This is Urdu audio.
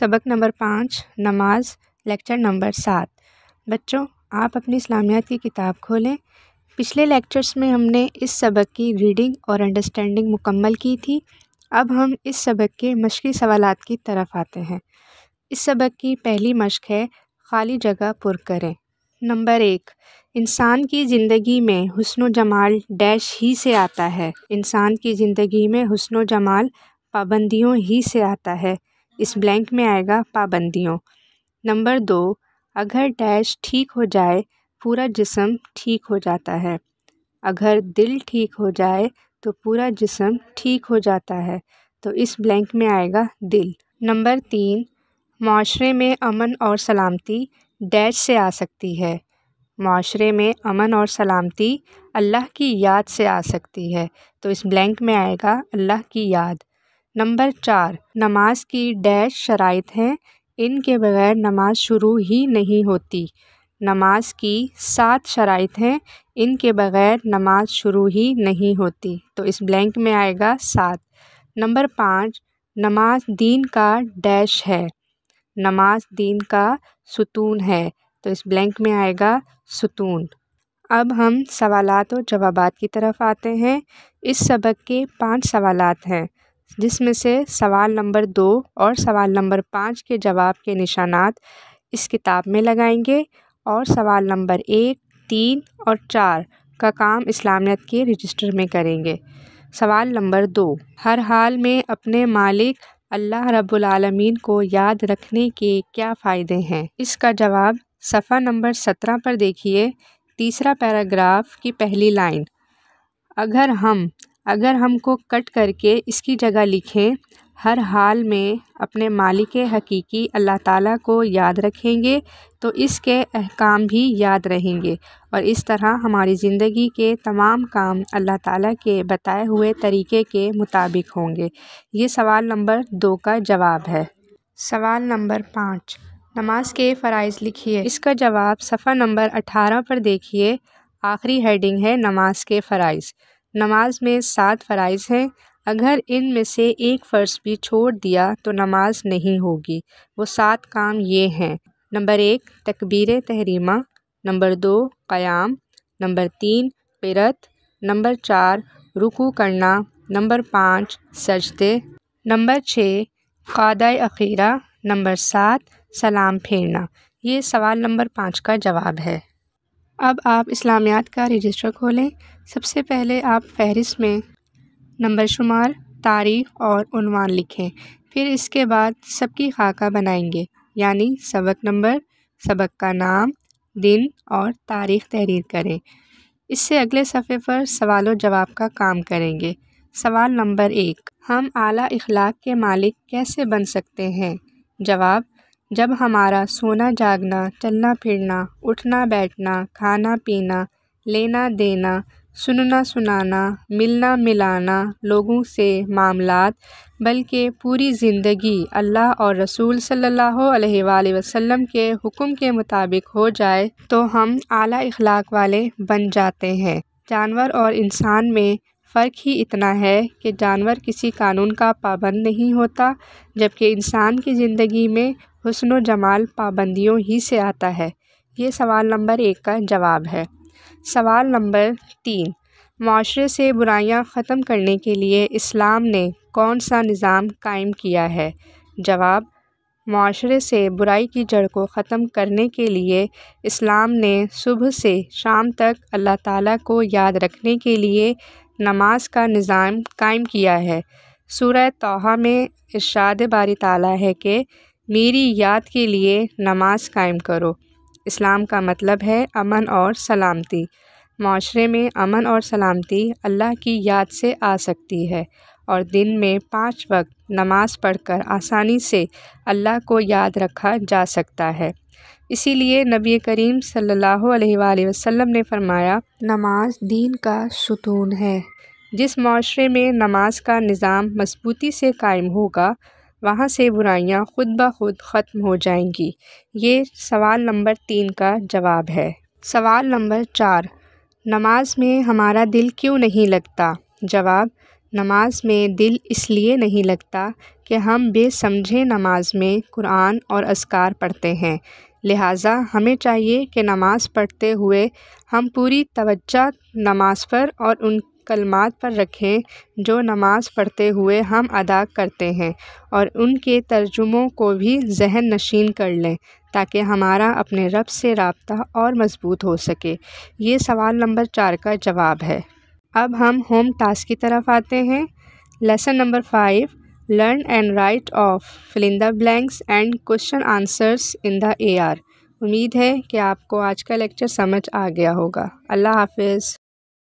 سبق نمبر پانچ نماز لیکچر نمبر سات بچوں آپ اپنی اسلامیات کی کتاب کھولیں پچھلے لیکچرز میں ہم نے اس سبق کی ریڈنگ اور انڈرسٹینڈنگ مکمل کی تھی اب ہم اس سبق کے مشقی سوالات کی طرف آتے ہیں اس سبق کی پہلی مشق ہے خالی جگہ پر کریں نمبر ایک انسان کی زندگی میں حسن و جمال ڈیش ہی سے آتا ہے انسان کی زندگی میں حسن و جمال پابندیوں ہی سے آتا ہے اس بلینک میں آئے گا پابندیوں نمبر دو اگر ڈیش ٹھیک ہو جائے پورا جسم ٹھیک ہو جاتا ہے اگر دل ٹھیک ہو جائے تو پورا جسم ٹھیک ہو جاتا ہے تو اس بلینک میں آئے گا دل نمبر تین معاشرے میں امن اور سلامتی ڈیش سے آ سکتی ہے معاشرے میں امن اور سلامتی اللہ کی یاد سے آ سکتی ہے تو اس بلینک میں آئے گا اللہ کی یاد نمبر چار نماز کی ڈیش شرائط ہیں ان کے بغیر نماز شروع ہی نہیں ہوتی نماز کی سات شرائط ہیں ان کے بغیر نماز شروع ہی نہیں ہوتی تو اس بلینک میں آئے گا سات نمبر پانچ نماز دین کا ڈیش ہے نماز دین کا ستون ہے تو اس بلینک میں آئے گا ستون اب ہم سوالات و جوابات کی طرف آتے ہیں اس سبق کے پانچ سوالات ہیں جس میں سے سوال نمبر دو اور سوال نمبر پانچ کے جواب کے نشانات اس کتاب میں لگائیں گے اور سوال نمبر ایک تین اور چار کا کام اسلامیت کے رجسٹر میں کریں گے سوال نمبر دو ہر حال میں اپنے مالک اللہ رب العالمین کو یاد رکھنے کے کیا فائدے ہیں اس کا جواب صفحہ نمبر سترہ پر دیکھیے تیسرا پیراگراف کی پہلی لائن اگر ہم اگر ہم کو کٹ کر کے اس کی جگہ لکھیں ہر حال میں اپنے مالک حقیقی اللہ تعالیٰ کو یاد رکھیں گے تو اس کے احکام بھی یاد رہیں گے اور اس طرح ہماری زندگی کے تمام کام اللہ تعالیٰ کے بتائے ہوئے طریقے کے مطابق ہوں گے یہ سوال نمبر دو کا جواب ہے سوال نمبر پانچ نماز کے فرائض لکھیے اس کا جواب صفحہ نمبر اٹھارہ پر دیکھیے آخری ہیڈنگ ہے نماز کے فرائض نماز میں سات فرائض ہیں اگر ان میں سے ایک فرض بھی چھوڑ دیا تو نماز نہیں ہوگی وہ سات کام یہ ہیں نمبر ایک تکبیر تحریمہ نمبر دو قیام نمبر تین قرت نمبر چار رکو کرنا نمبر پانچ سجدے نمبر چھ قادۂ اخیرہ نمبر سات سلام پھیرنا یہ سوال نمبر پانچ کا جواب ہے اب آپ اسلامیات کا رجسٹر کھولیں سب سے پہلے آپ فہرست میں نمبر شمار تاریخ اور عنوان لکھیں پھر اس کے بعد سب کی خاکہ بنائیں گے یعنی سبق نمبر سبق کا نام دن اور تاریخ تحریر کریں اس سے اگلے صفحے پر سوال و جواب کا کام کریں گے سوال نمبر ایک ہم اعلیٰ اخلاق کے مالک کیسے بن سکتے ہیں جواب جب ہمارا سونا جاگنا چلنا پھرنا اٹھنا بیٹھنا کھانا پینا لینا دینا سننا سنانا ملنا ملانا لوگوں سے معاملات بلکہ پوری زندگی اللہ اور رسول صلی اللہ علیہ وآلہ وسلم کے حکم کے مطابق ہو جائے تو ہم اعلیٰ اخلاق والے بن جاتے ہیں جانور اور انسان میں فرق ہی اتنا ہے کہ جانور کسی قانون کا پابند نہیں ہوتا جبکہ انسان کی زندگی میں حسن و جمال پابندیوں ہی سے آتا ہے یہ سوال نمبر ایک کا جواب ہے سوال نمبر تین معاشرے سے برائیاں ختم کرنے کے لیے اسلام نے کون سا نظام قائم کیا ہے جواب معاشرے سے برائی کی جڑ کو ختم کرنے کے لیے اسلام نے صبح سے شام تک اللہ تعالیٰ کو یاد رکھنے کے لیے نماز کا نظام قائم کیا ہے سورہ توحہ میں ارشاد باری تعالیٰ ہے کہ میری یاد کے لیے نماز قائم کرو اسلام کا مطلب ہے امن اور سلامتی معاشرے میں امن اور سلامتی اللہ کی یاد سے آ سکتی ہے اور دن میں پانچ وقت نماز پڑھ کر آسانی سے اللہ کو یاد رکھا جا سکتا ہے اسی لیے نبی کریم صلی اللہ علیہ وآلہ وسلم نے فرمایا نماز دین کا ستون ہے جس معاشرے میں نماز کا نظام مضبوطی سے قائم ہوگا وہاں سے برائیاں خود بخود ختم ہو جائیں گی یہ سوال نمبر تین کا جواب ہے سوال نمبر چار نماز میں ہمارا دل کیوں نہیں لگتا جواب نماز میں دل اس لیے نہیں لگتا کہ ہم بے سمجھے نماز میں قرآن اور اذکار پڑھتے ہیں لہٰذا ہمیں چاہیے کہ نماز پڑھتے ہوئے ہم پوری توجہ نماز پر اور ان کلمات پر رکھیں جو نماز پڑھتے ہوئے ہم ادا کرتے ہیں اور ان کے ترجموں کو بھی ذہن نشین کر لیں تاکہ ہمارا اپنے رب سے رابطہ اور مضبوط ہو سکے یہ سوال نمبر چار کا جواب ہے اب ہم ہوم ٹاسک کی طرف آتے ہیں lesson number five learn and write of fill in the blanks and question answers in the A R امید ہے کہ آپ کو آج کا لیکچر سمجھ آ گیا ہوگا اللہ حافظ